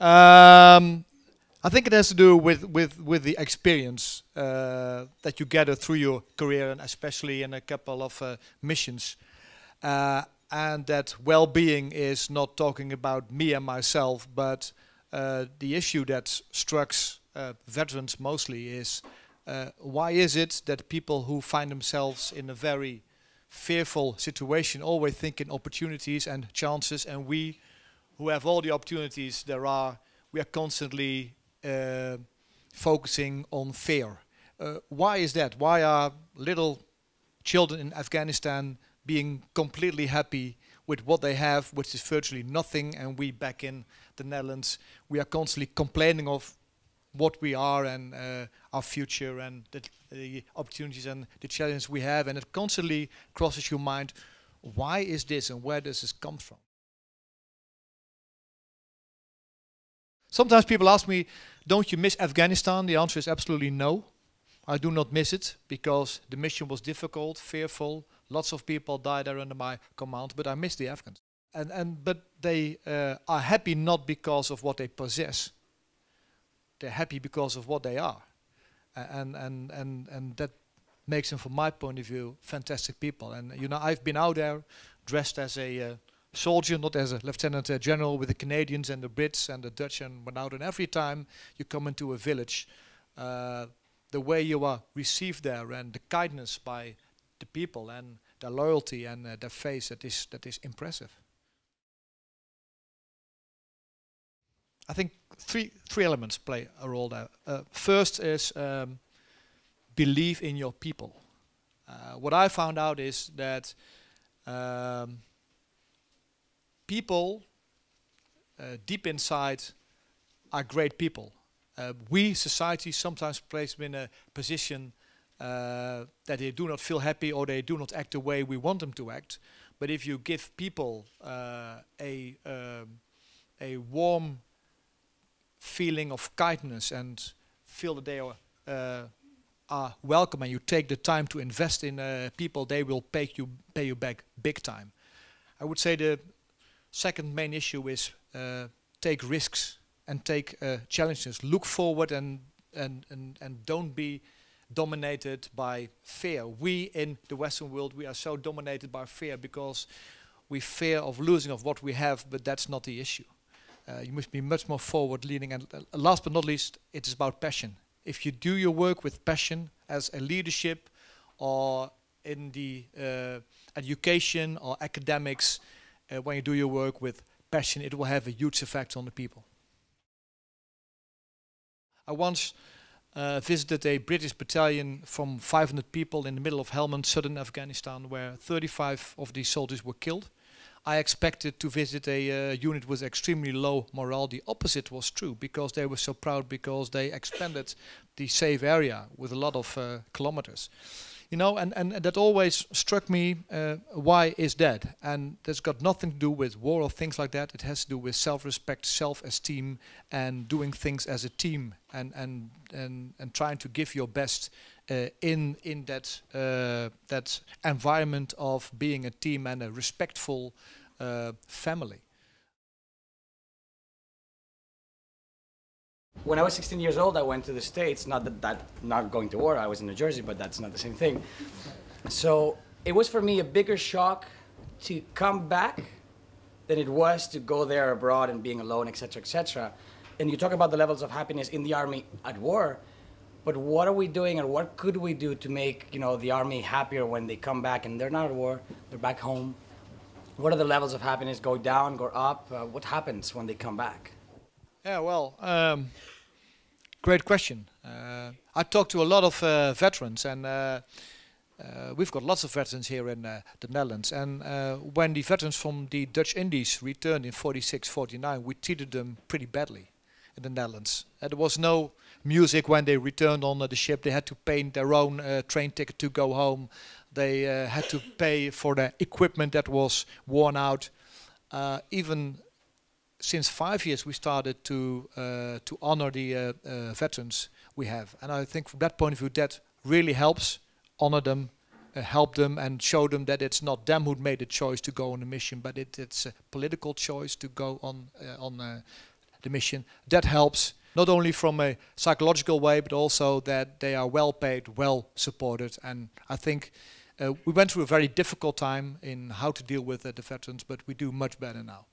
Um, I think it has to do with with with the experience uh, that you gather through your career, and especially in a couple of uh, missions. Uh, and that well-being is not talking about me and myself, but uh, the issue that strikes uh, veterans mostly is uh, why is it that people who find themselves in a very fearful situation always think in opportunities and chances, and we who have all the opportunities there are, we are constantly uh, focusing on fear. Uh, why is that? Why are little children in Afghanistan being completely happy with what they have, which is virtually nothing, and we back in the Netherlands, we are constantly complaining of what we are and uh, our future and the, the, opportunities and the challenges we have, and it constantly crosses your mind, why is this and where does this come from? Sometimes people ask me, don't you miss Afghanistan? The answer is absolutely no. I do not miss it because the mission was difficult, fearful. Lots of people died there under my command, but I miss the Afghans. And, and, but they uh, are happy not because of what they possess. They're happy because of what they are. And, and, and, and that makes them, from my point of view, fantastic people. And, you know, I've been out there dressed as a uh, soldier, not as a lieutenant uh, general with the Canadians and the Brits and the Dutch and whatnot. And every time you come into a village, uh, the way you are received there and the kindness by the people and their loyalty and uh, their faith that is that is impressive. I think three three elements play a role there. Uh, first is um, believe in your people. Uh, what I found out is that. Um, people uh, deep inside are great people. Uh, we, society, sometimes place them in a position uh, that they do not feel happy or they do not act the way we want them to act. But if you give people uh, a, um, a warm feeling of kindness and feel that they are, uh, are welcome and you take the time to invest in uh, people, they will pay you, pay you back big time. I would say the Second main issue is uh, take risks and take uh, challenges. Look forward and, and, and, and don't be dominated by fear. We in the Western world, we are so dominated by fear because we fear of losing of what we have, but that's not the issue. Uh, you must be much more forward leaning. And uh, last but not least, it is about passion. If you do your work with passion as a leadership or in the uh, education or academics, uh, when you do your work with passion, it will have a huge effect on the people. I once uh, visited a British battalion from 500 people in the middle of Helmand, southern Afghanistan, where 35 of these soldiers were killed. I expected to visit a uh, unit with extremely low morale. The opposite was true because they were so proud because they expanded the safe area with a lot of uh, kilometers you know, and, and that always struck me. Uh, why is that? And that's got nothing to do with war or things like that. It has to do with self-respect, self-esteem, and doing things as a team, and and and and trying to give your best uh, in in that uh, that environment of being a team and a respectful uh, family. When I was 16 years old, I went to the States. Not that, that not going to war, I was in New Jersey, but that's not the same thing. So it was for me a bigger shock to come back than it was to go there abroad and being alone, etc., etc. And you talk about the levels of happiness in the army at war, but what are we doing and what could we do to make you know the army happier when they come back and they're not at war, they're back home? What are the levels of happiness go down, go up? Uh, what happens when they come back? Yeah, well, um, great question. Uh, I talked to a lot of uh, veterans, and uh, uh we've got lots of veterans here in uh, the Netherlands. And uh, when the veterans from the Dutch Indies returned in 46, 49, we treated them pretty badly in the Netherlands. there was no music when they returned on the ship. They had to pay their own train ticket to go home. They had to pay for the equipment that was worn out. even since five years we started to uh, to honor the uh, uh, veterans we have, and I think from that point of view that really helps honor them, uh, help them, and show them that it's not them who made the choice to go on a mission, but it, it's a political choice to go on uh, on uh, the mission. That helps not only from a psychological way, but also that they are well paid, well supported, and I think. we went through a very difficult time in how to deal with the veterans, but we do much better now.